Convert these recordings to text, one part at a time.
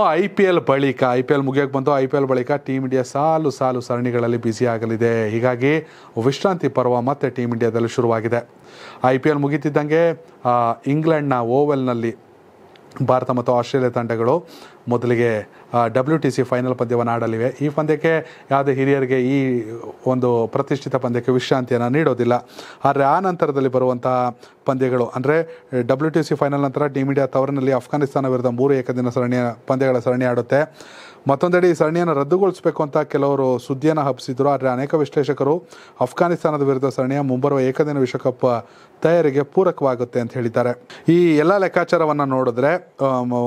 I P L ಬಳಿಕ I P L ಮುಗಿಯೋಕೆ ಬಂತು ಐ ಪಿ ಎಲ್ ಬಳಿಕ ಟೀಮ್ ಇಂಡಿಯಾ ಸಾಲು ಸಾಲು ಸರಣಿಗಳಲ್ಲಿ ಆಗಲಿದೆ ಹೀಗಾಗಿ ವಿಶ್ರಾಂತಿ ಪರ್ವ ಮತ್ತೆ ಟೀಮ್ ಇಂಡಿಯಾದಲ್ಲಿ ಶುರುವಾಗಿದೆ ಐ ಪಿ ಎಲ್ ಮುಗಿತಿದ್ದಂಗೆ ಇಂಗ್ಲೆಂಡ್ನ ಓವೆಲ್ನಲ್ಲಿ ಭಾರತ ಮತ್ತು ಆಸ್ಟ್ರೇಲಿಯಾ ತಂಡಗಳು ಮೊದಲಿಗೆ ಡಬ್ಲ್ಯೂ ಟಿ ಸಿ ಫೈನಲ್ ಪಂದ್ಯವನ್ನು ಆಡಲಿವೆ ಈ ಪಂದ್ಯಕ್ಕೆ ಯಾವುದೇ ಹಿರಿಯರಿಗೆ ಈ ಒಂದು ಪ್ರತಿಷ್ಠಿತ ಪಂದ್ಯಕ್ಕೆ ವಿಶ್ರಾಂತಿಯನ್ನು ನೀಡೋದಿಲ್ಲ ಆದರೆ ಆ ನಂತರದಲ್ಲಿ ಬರುವಂತಹ ಪಂದ್ಯಗಳು ಅಂದರೆ ಡಬ್ಲ್ಯೂ ಟಿ ಸಿ ಫೈನಲ್ ನಂತರ ಟೀಮ್ ಇಂಡಿಯಾ ತವರಿನಲ್ಲಿ ಅಫ್ಘಾನಿಸ್ತಾನ ವಿರುದ್ಧ ಮೂರು ಏಕದಿನ ಸರಣಿಯ ಪಂದ್ಯಗಳ ಸರಣಿ ಆಡುತ್ತೆ ಮತ್ತೊಂದೆಡೆ ಈ ಸರಣಿಯನ್ನು ರದ್ದುಗೊಳಿಸಬೇಕು ಅಂತ ಕೆಲವರು ಸುದ್ದಿಯನ್ನು ಹಬ್ಬಿಸಿದ್ರು ಆದರೆ ಅನೇಕ ವಿಶ್ಲೇಷಕರು ಅಫ್ಘಾನಿಸ್ತಾನದ ವಿರುದ್ಧ ಸರಣಿಯ ಮುಂಬರುವ ಏಕದಿನ ವಿಶ್ವಕಪ್ ತಯಾರಿಗೆ ಪೂರಕವಾಗುತ್ತೆ ಅಂತ ಹೇಳಿದ್ದಾರೆ ಈ ಎಲ್ಲ ಲೆಕ್ಕಾಚಾರವನ್ನು ನೋಡಿದ್ರೆ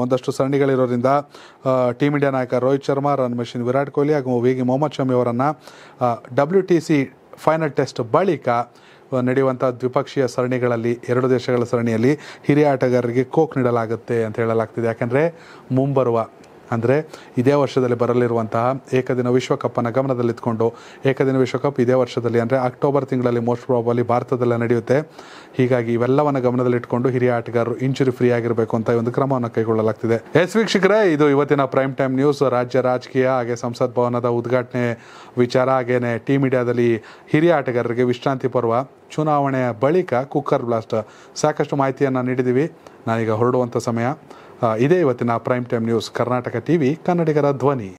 ಒಂದಷ್ಟು ಸರಣಿಗಳಿರೋದ್ರಿಂದ ಟೀಮ್ ಇಂಡಿಯಾ ನಾಯಕ ರೋಹಿತ್ ಶರ್ಮಾ ರನ್ ಮಷಿನ್ ವಿರಾಟ್ ಕೊಹ್ಲಿ ಹಾಗೂ ವೇಗಿ ಮೊಹಮ್ಮದ್ ಶಮಿ ಅವರನ್ನು W T C final test ಬಳಿಕ ನಡೆಯುವಂಥ ದ್ವಿಪಕ್ಷೀಯ ಸರಣಿಗಳಲ್ಲಿ ಎರಡು ದೇಶಗಳ ಸರಣಿಯಲ್ಲಿ ಹಿರಿಯ ಆಟಗಾರರಿಗೆ ಕೋಕ್ ನೀಡಲಾಗುತ್ತೆ ಅಂತ ಹೇಳಲಾಗ್ತಿದೆ ಯಾಕೆಂದರೆ ಮುಂಬರುವ ಅಂದರೆ ಇದೇ ವರ್ಷದಲ್ಲಿ ಬರಲಿರುವಂತಹ ಏಕದಿನ ವಿಶ್ವಕಪ್ಪನ್ನು ಗಮನದಲ್ಲಿತ್ಕೊಂಡು ಏಕದಿನ ವಿಶ್ವಕಪ್ ಇದೇ ವರ್ಷದಲ್ಲಿ ಅಂದರೆ ಅಕ್ಟೋಬರ್ ತಿಂಗಳಲ್ಲಿ ಮೋಸ್ಟ್ ಪ್ರಾಬಲಿ ಭಾರತದಲ್ಲೇ ನಡೆಯುತ್ತೆ ಹೀಗಾಗಿ ಇವೆಲ್ಲವನ್ನು ಗಮನದಲ್ಲಿಟ್ಟುಕೊಂಡು ಹಿರಿಯ ಆಟಗಾರರು ಇಂಜುರಿ ಫ್ರೀ ಆಗಿರಬೇಕು ಅಂತ ಒಂದು ಕ್ರಮವನ್ನು ಕೈಗೊಳ್ಳಲಾಗ್ತಿದೆ ಎಸ್ ವೀಕ್ಷಕರೇ ಇದು ಇವತ್ತಿನ ಪ್ರೈಮ್ ಟೈಮ್ ನ್ಯೂಸ್ ರಾಜ್ಯ ರಾಜಕೀಯ ಹಾಗೆ ಸಂಸತ್ ಭವನದ ಉದ್ಘಾಟನೆ ವಿಚಾರ ಹಾಗೇನೆ ಟೀಮ್ ಇಂಡಿಯಾದಲ್ಲಿ ಹಿರಿಯ ಆಟಗಾರರಿಗೆ ವಿಶ್ರಾಂತಿ ಪರ್ವ ಚುನಾವಣೆಯ ಬಳಿಕ ಕುಕ್ಕರ್ ಬ್ಲಾಸ್ಟ್ ಸಾಕಷ್ಟು ಮಾಹಿತಿಯನ್ನು ನೀಡಿದ್ದೀವಿ ನಾನೀಗ ಹೊರಡುವಂಥ ಸಮಯ ಇದೇ ಇವತ್ತಿನ prime time news Karnataka T V ಕನ್ನಡಿಗರ ಧ್ವನಿ